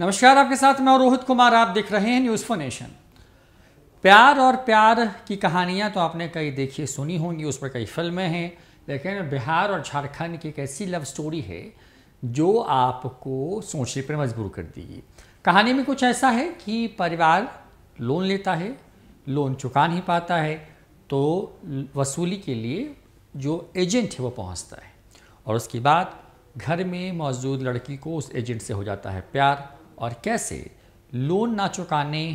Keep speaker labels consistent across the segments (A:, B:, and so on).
A: नमस्कार आपके साथ मैं रोहित कुमार आप देख रहे हैं न्यूज़ फॉर नेशन प्यार और प्यार की कहानियां तो आपने कई देखी सुनी होंगी उस पर कई फिल्में हैं लेकिन बिहार और झारखंड की एक ऐसी लव स्टोरी है जो आपको सोचने पर मजबूर कर देगी कहानी में कुछ ऐसा है कि परिवार लोन लेता है लोन चुका नहीं पाता है तो वसूली के लिए जो एजेंट है वो पहुंचता है और उसके बाद घर में मौजूद लड़की को उस एजेंट से हो जाता है प्यार और कैसे लोन ना चुकाने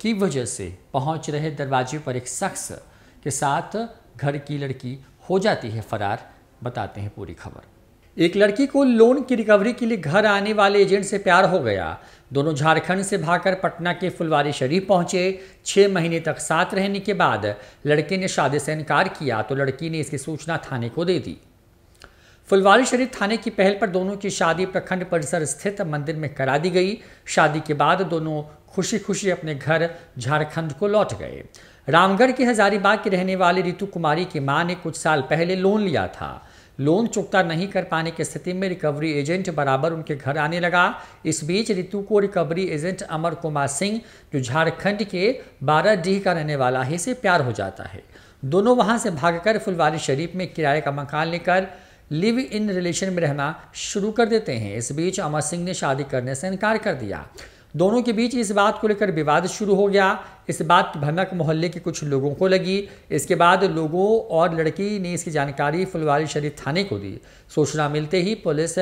A: की वजह से पहुंच रहे दरवाजे पर एक शख्स के साथ घर की लड़की हो जाती है फरार बताते हैं पूरी खबर एक लड़की को लोन की रिकवरी के लिए घर आने वाले एजेंट से प्यार हो गया दोनों झारखंड से भागकर पटना के फुलवारी शरीफ पहुंचे छः महीने तक साथ रहने के बाद लड़के ने शादी से इनकार किया तो लड़की ने इसकी सूचना थाने को दे दी फुलवारी शरीफ थाने की पहल पर दोनों की शादी प्रखंड परिसर स्थित मंदिर में करा दी गई शादी के बाद दोनों खुशी खुशी अपने घर झारखंड को लौट गए रामगढ़ के हजारीबाग के रहने वाले रितु कुमारी की मां ने कुछ साल पहले लोन लिया था लोन चुकता नहीं कर पाने की स्थिति में रिकवरी एजेंट बराबर उनके घर आने लगा इस बीच रितु को रिकवरी एजेंट अमर कुमार सिंह जो झारखंड के बाराडीह का रहने वाला है से प्यार हो जाता है दोनों वहां से भागकर फुलवारी शरीफ में किराए का मकान लेकर लिव इन रिलेशन में रहना शुरू कर देते हैं इस बीच अमर सिंह ने शादी करने से इनकार कर दिया दोनों के बीच इस बात को लेकर विवाद शुरू हो गया इस बात की भनक मोहल्ले के कुछ लोगों को लगी इसके बाद लोगों और लड़की ने इसकी जानकारी फुलवारी शरीफ थाने को दी सूचना मिलते ही पुलिस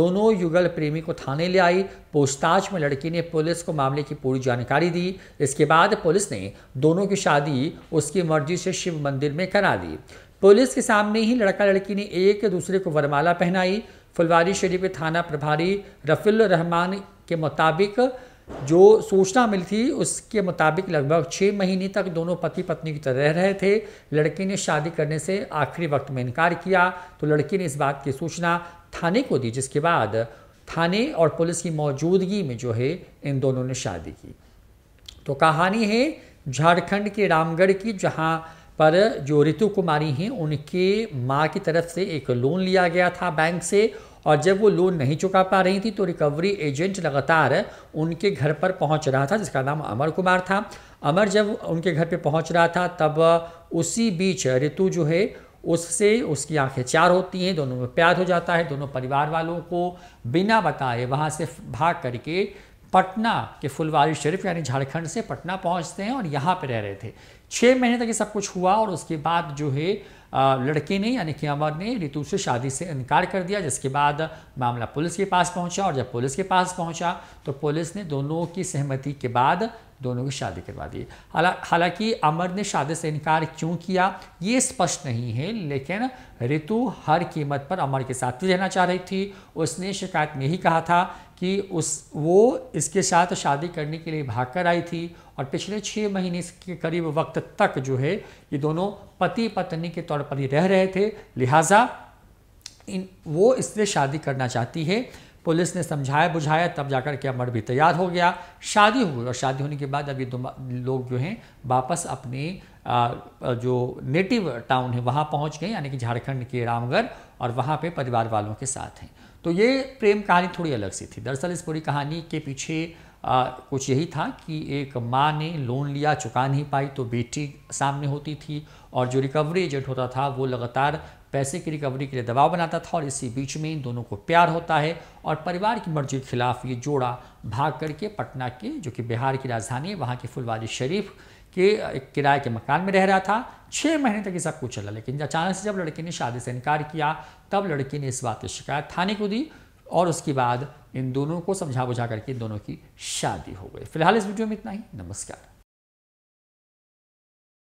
A: दोनों युगल प्रेमी को थाने ले आई पूछताछ में लड़की ने पुलिस को मामले की पूरी जानकारी दी इसके बाद पुलिस ने दोनों की शादी उसकी मर्जी से शिव मंदिर में करा दी पुलिस के सामने ही लड़का लड़की ने एक दूसरे को वरमाला पहनाई फुलवारी शरीफ थाना प्रभारी रफील रहमान के मुताबिक जो सूचना मिली थी उसके मुताबिक लगभग छः महीने तक दोनों पति पत्नी की तरह रह रहे थे लड़की ने शादी करने से आखिरी वक्त में इनकार किया तो लड़की ने इस बात की सूचना थाने को दी जिसके बाद थाने और पुलिस की मौजूदगी में जो है इन दोनों ने शादी की तो कहानी है झारखंड के रामगढ़ की जहाँ पर जो रितु कुमारी हैं उनके माँ की तरफ से एक लोन लिया गया था बैंक से और जब वो लोन नहीं चुका पा रही थी तो रिकवरी एजेंट लगातार उनके घर पर पहुंच रहा था जिसका नाम अमर कुमार था अमर जब उनके घर पे पहुंच रहा था तब उसी बीच रितु जो है उससे उसकी आंखें चार होती हैं दोनों में प्यार हो जाता है दोनों परिवार वालों को बिना बताए वहाँ से भाग करके पटना के फुलवारी शरीफ यानी झारखंड से पटना पहुँचते हैं और यहाँ पर रह रहे थे छः महीने तक ये सब कुछ हुआ और उसके बाद जो है लड़के ने यानी कि अमर ने रितु से शादी से इनकार कर दिया जिसके बाद मामला पुलिस के पास पहुंचा और जब पुलिस के पास पहुंचा तो पुलिस ने दोनों की सहमति के बाद दोनों की शादी करवा दी हाला हालांकि अमर ने शादी से इनकार क्यों किया ये स्पष्ट नहीं है लेकिन रितु हर कीमत पर अमर के साथ ही रहना चाह रही थी उसने शिकायत में ही कहा था कि उस वो इसके साथ शादी करने के लिए भाग कर आई थी और पिछले छः महीने के करीब वक्त तक जो है ये दोनों पति पत्नी के तौर पर ही रह रहे थे लिहाजा इन वो इससे शादी करना चाहती है पुलिस ने समझाया बुझाया तब जाकर के अमर भी तैयार हो गया शादी हो गई और शादी होने के बाद अभी लोग जो हैं वापस अपने जो नेटिव टाउन है वहाँ पहुँच गए यानी कि झारखंड के रामगढ़ और वहाँ पे परिवार वालों के साथ हैं तो ये प्रेम कहानी थोड़ी अलग सी थी दरअसल इस पूरी कहानी के पीछे आ, कुछ यही था कि एक माँ ने लोन लिया चुका नहीं पाई तो बेटी सामने होती थी और जो रिकवरी एजेंट होता था वो लगातार पैसे की रिकवरी के लिए दबाव बनाता था और इसी बीच में इन दोनों को प्यार होता है और परिवार की मर्जी के खिलाफ ये जोड़ा भाग करके पटना के जो कि बिहार की राजधानी है वहाँ के फुलवारी शरीफ के एक किराए के मकान में रह रहा था छः महीने तक ये सब कुछ चला लेकिन अचानक से जब लड़के ने शादी से इनकार किया तब लड़के ने इस बात की शिकायत थाने को दी और उसके बाद इन दोनों को समझा बुझा करके दोनों की शादी हो गई फिलहाल इस वीडियो में इतना ही नमस्कार